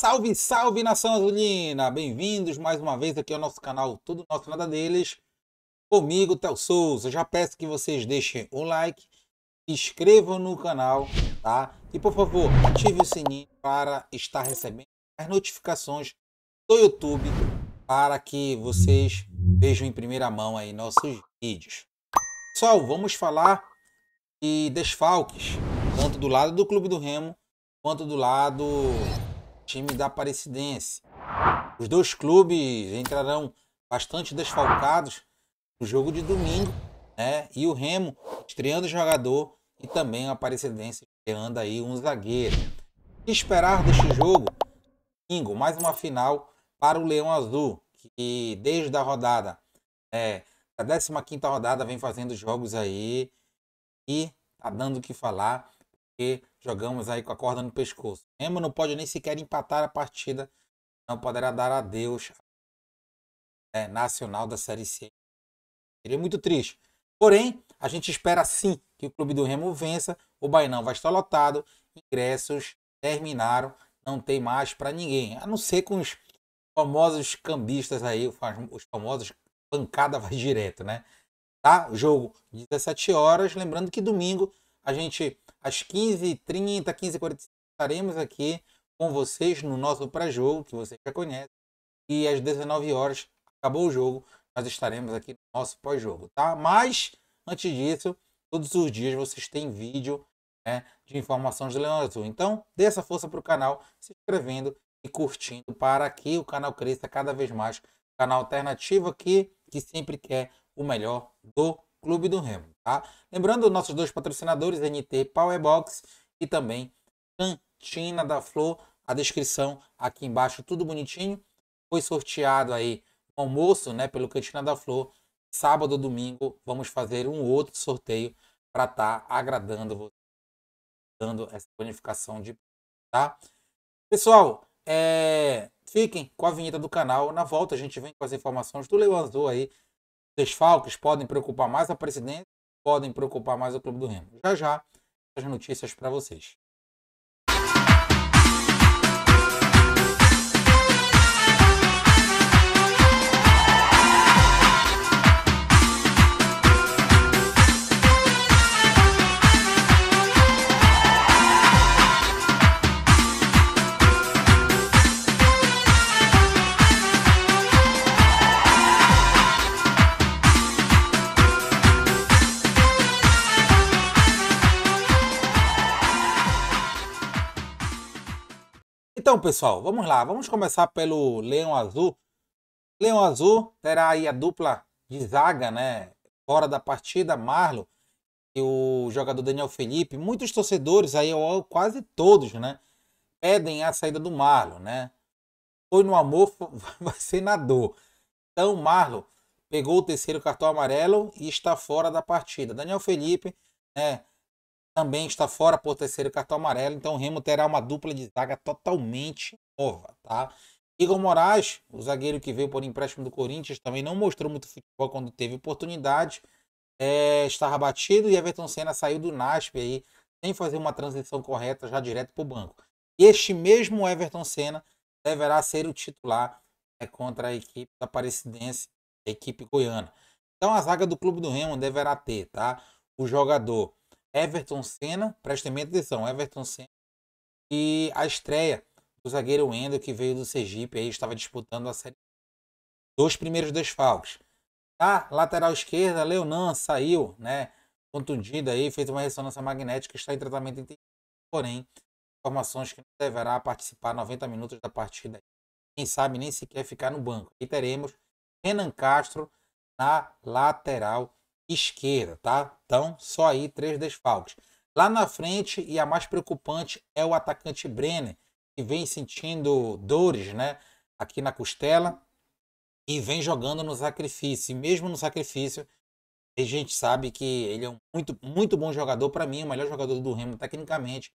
Salve, salve nação azulina! Bem-vindos mais uma vez aqui ao nosso canal Tudo Nosso Nada Deles. Comigo, Tel Souza. Já peço que vocês deixem o like, inscrevam no canal, tá? E por favor, ative o sininho para estar recebendo as notificações do YouTube para que vocês vejam em primeira mão aí nossos vídeos. Pessoal, vamos falar de desfalques, tanto do lado do Clube do Remo quanto do lado time da Aparecidense. Os dois clubes entrarão bastante desfalcados no jogo de domingo, né? E o Remo estreando jogador e também a Aparecidense estreando aí um zagueiro. O que esperar deste jogo? Domingo, mais uma final para o Leão Azul, que desde a rodada, é, a 15 rodada, vem fazendo jogos aí e tá dando o que falar, porque Jogamos aí com a corda no pescoço. Remo não pode nem sequer empatar a partida. Não poderá dar adeus é, nacional da Série C. Seria muito triste. Porém, a gente espera sim que o clube do Remo vença. O Bainão vai estar lotado. Ingressos terminaram. Não tem mais para ninguém. A não ser com os famosos cambistas aí, os famosos pancada vai direto, né? Tá? Jogo 17 horas. Lembrando que domingo a gente às 15h30, 15h45, estaremos aqui com vocês no nosso pré-jogo, que vocês já conhecem. E às 19 horas acabou o jogo, nós estaremos aqui no nosso pós-jogo, tá? Mas, antes disso, todos os dias vocês têm vídeo né, de informações do Leão Azul. Então, dê essa força para o canal, se inscrevendo e curtindo para que o canal cresça cada vez mais. Canal alternativo aqui que sempre quer o melhor do Clube do Remo, tá? Lembrando nossos dois patrocinadores, NT Powerbox e também Cantina da Flor, a descrição aqui embaixo, tudo bonitinho. Foi sorteado aí o almoço, né, pelo Cantina da Flor. Sábado, domingo, vamos fazer um outro sorteio para estar tá agradando você, dando essa bonificação de, tá? Pessoal, é... fiquem com a vinheta do canal. Na volta a gente vem com as informações do Leão Azul aí desfalques podem preocupar mais a presidência, podem preocupar mais o clube do Remo. Já já, as notícias para vocês. Então, pessoal, vamos lá. Vamos começar pelo Leão Azul. Leão Azul terá aí a dupla de zaga, né? Fora da partida, Marlon e o jogador Daniel Felipe. Muitos torcedores aí, quase todos, né? Pedem a saída do Marlon, né? Foi no amor, vai ser na dor. Então, Marlon pegou o terceiro cartão amarelo e está fora da partida. Daniel Felipe, né? também está fora por terceiro cartão amarelo, então o Remo terá uma dupla de zaga totalmente nova, tá? Igor Moraes, o zagueiro que veio por empréstimo do Corinthians, também não mostrou muito futebol quando teve oportunidade, é, estava batido e Everton Senna saiu do NASP aí, sem fazer uma transição correta já direto para o banco. Este mesmo Everton Senna deverá ser o titular é, contra a equipe da Aparecidense, a equipe goiana. Então a zaga do Clube do Remo deverá ter, tá? O jogador Everton Senna, prestem bem atenção, Everton Senna e a estreia do zagueiro Wendel, que veio do Sergipe, aí estava disputando a série. Dos primeiros desfalques. A lateral esquerda, Leonan saiu, né? Contundida aí, fez uma ressonância magnética, está em tratamento intensivo, porém, informações que não deverá participar 90 minutos da partida. Quem sabe nem sequer ficar no banco. E teremos Renan Castro na lateral esquerda, tá? Então, só aí três desfalques. Lá na frente, e a mais preocupante, é o atacante Brenner, que vem sentindo dores, né? Aqui na costela e vem jogando no sacrifício. E mesmo no sacrifício, a gente sabe que ele é um muito, muito bom jogador. Para mim, o melhor jogador do Remo, tecnicamente.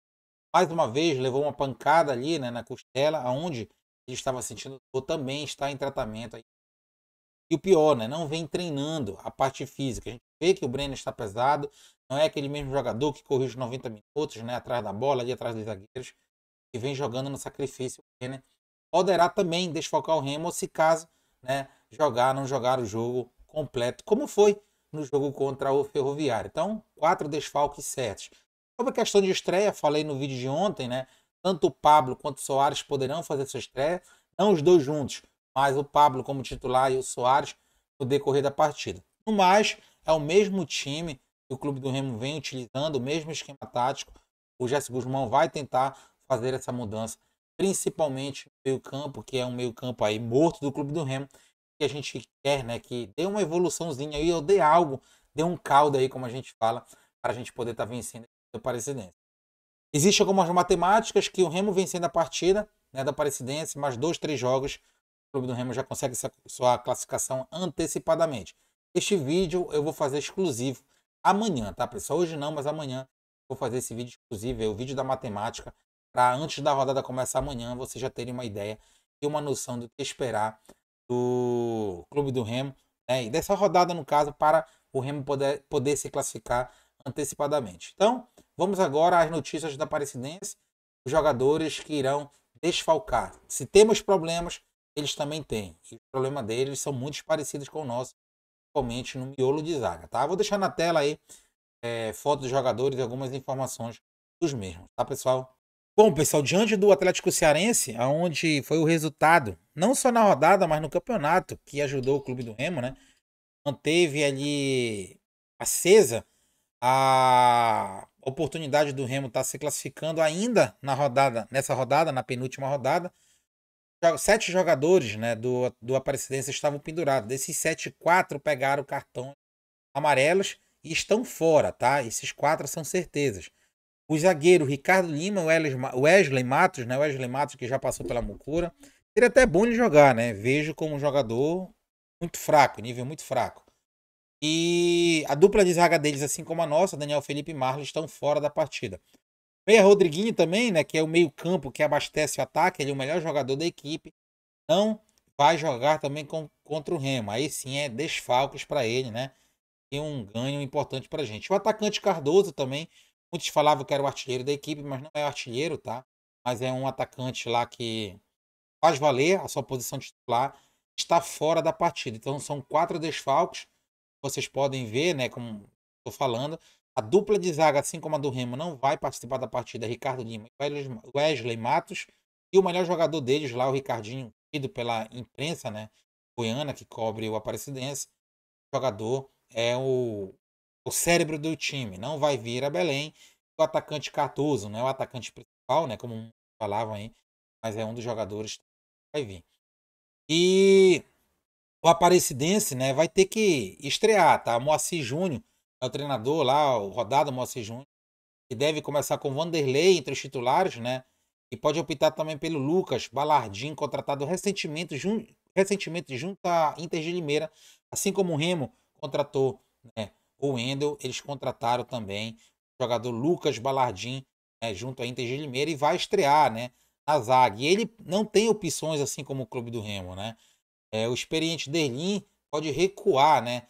Mais uma vez, levou uma pancada ali né, na costela, aonde ele estava sentindo dor, também está em tratamento aí e o pior, né? Não vem treinando a parte física. A gente vê que o Brenner está pesado, não é aquele mesmo jogador que corrige 90 minutos, né? Atrás da bola, ali atrás dos zagueiros, que vem jogando no sacrifício. O Brenner né, poderá também desfocar o Remo se caso, né? Jogar, não jogar o jogo completo, como foi no jogo contra o Ferroviário. Então, quatro desfalques certos. Sobre a questão de estreia, falei no vídeo de ontem, né? Tanto o Pablo quanto o Soares poderão fazer sua estreia, não os dois juntos, mais o Pablo como titular e o Soares no decorrer da partida. No mais, é o mesmo time que o clube do Remo vem utilizando, o mesmo esquema tático. O Jéssico Guzmão vai tentar fazer essa mudança, principalmente no meio-campo, que é um meio-campo aí morto do clube do Remo, que a gente quer, né, que dê uma evoluçãozinha aí, ou dê algo, dê um caldo aí, como a gente fala, para a gente poder estar tá vencendo o Parecidense. Existem algumas matemáticas que o Remo vencendo a partida, né, da Parecidense, mais dois, três jogos, Clube do Remo já consegue sua classificação antecipadamente. Este vídeo eu vou fazer exclusivo amanhã, tá, pessoal? Hoje não, mas amanhã vou fazer esse vídeo exclusivo, é o vídeo da matemática, para antes da rodada começar amanhã, vocês já terem uma ideia e uma noção do que esperar do Clube do Remo, né? E dessa rodada, no caso, para o Remo poder, poder se classificar antecipadamente. Então, vamos agora às notícias da Aparecidense, os jogadores que irão desfalcar. Se temos problemas, eles também têm. E os deles são muito parecidos com o nosso, principalmente no miolo de zaga, tá? Vou deixar na tela aí é, fotos dos jogadores e algumas informações dos mesmos, tá, pessoal? Bom, pessoal, diante do Atlético Cearense, aonde foi o resultado, não só na rodada, mas no campeonato, que ajudou o clube do Remo, né? Manteve ali acesa a oportunidade do Remo estar tá se classificando ainda na rodada, nessa rodada, na penúltima rodada, sete jogadores né, do, do Aparecidense estavam pendurados. Desses sete, quatro pegaram cartões amarelos e estão fora, tá? Esses quatro são certezas. O zagueiro Ricardo Lima, o Wesley Matos, né? Wesley Matos que já passou pela Mucura. Seria até bom de jogar, né? Vejo como um jogador muito fraco, nível muito fraco. E a dupla de zaga deles, assim como a nossa, Daniel Felipe e Marlon, estão fora da partida. Meia Rodriguinho também, né? Que é o meio-campo que abastece o ataque, ele é o melhor jogador da equipe. Não vai jogar também com, contra o Remo. Aí sim é desfalques para ele, né? E um ganho importante para a gente. O atacante Cardoso também. Muitos falavam que era o artilheiro da equipe, mas não é artilheiro, tá? Mas é um atacante lá que faz valer a sua posição titular. Está fora da partida. Então são quatro desfalques. Vocês podem ver, né? Como estou falando a dupla de zaga, assim como a do Remo, não vai participar da partida. Ricardo Lima e Wesley Matos. E o melhor jogador deles lá, o Ricardinho, pedido pela imprensa, né? Goiana, que cobre o Aparecidense. O jogador é o, o cérebro do time. Não vai vir a Belém. O atacante Cartuso, né? O atacante principal, né? Como falavam aí. Mas é um dos jogadores que vai vir. E o Aparecidense, né? Vai ter que estrear, tá? Moacir Júnior é o treinador lá, o rodado Moacir Júnior, que deve começar com Vanderlei entre os titulares, né? E pode optar também pelo Lucas Balardim, contratado recentemente, jun... recentemente junto à Inter de Limeira, assim como o Remo contratou né, o Wendel, eles contrataram também o jogador Lucas Balardim né, junto à Inter de Limeira e vai estrear, né? Na zaga. E ele não tem opções assim como o clube do Remo, né? É, o experiente Derlin pode recuar, né?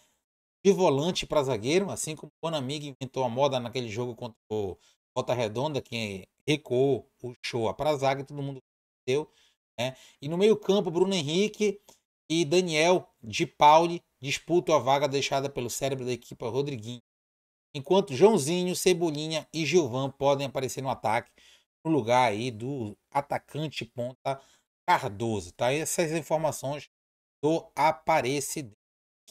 de volante para zagueiro, assim como o Bonamigo inventou a moda naquele jogo contra o Volta Redonda, que recuou o show para a zaga, todo mundo deu. Né? E no meio-campo, Bruno Henrique e Daniel de Pauli disputam a vaga deixada pelo cérebro da equipe Rodriguinho. Enquanto Joãozinho, Cebolinha e Gilvan podem aparecer no ataque, no lugar aí do atacante ponta Cardoso, tá? Essas informações do Aparecido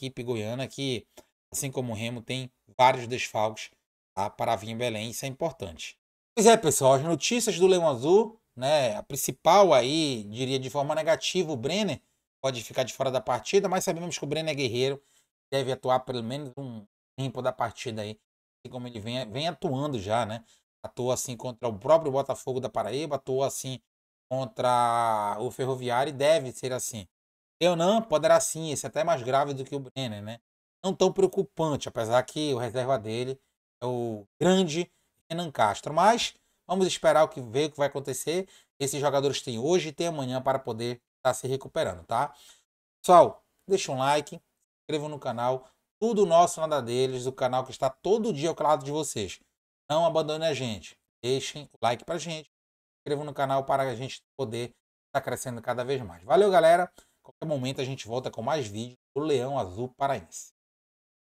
equipe goiana que, assim como o Remo, tem vários desfalques tá, para vir em Belém. Isso é importante. Pois é, pessoal, as notícias do Leão Azul, né? A principal aí, diria de forma negativa, o Brenner pode ficar de fora da partida, mas sabemos que o Brenner é guerreiro, deve atuar pelo menos um tempo da partida aí, assim como ele vem, vem atuando já, né? Atuou assim contra o próprio Botafogo da Paraíba, atuou assim contra o Ferroviário e deve ser assim. Leonan poderá sim, esse é até mais grave do que o Brenner, né? Não tão preocupante, apesar que o reserva dele é o grande Renan Castro. Mas vamos esperar o que ver, o que vai acontecer. Esses jogadores têm hoje e têm amanhã para poder estar tá se recuperando, tá? Pessoal, deixa um like, inscreva no canal. Tudo nosso, nada deles, o canal que está todo dia ao lado de vocês. Não abandone a gente. Deixem o like pra gente. inscrevam no canal para a gente poder estar tá crescendo cada vez mais. Valeu, galera! qualquer momento a gente volta com mais vídeos do Leão Azul Paraense.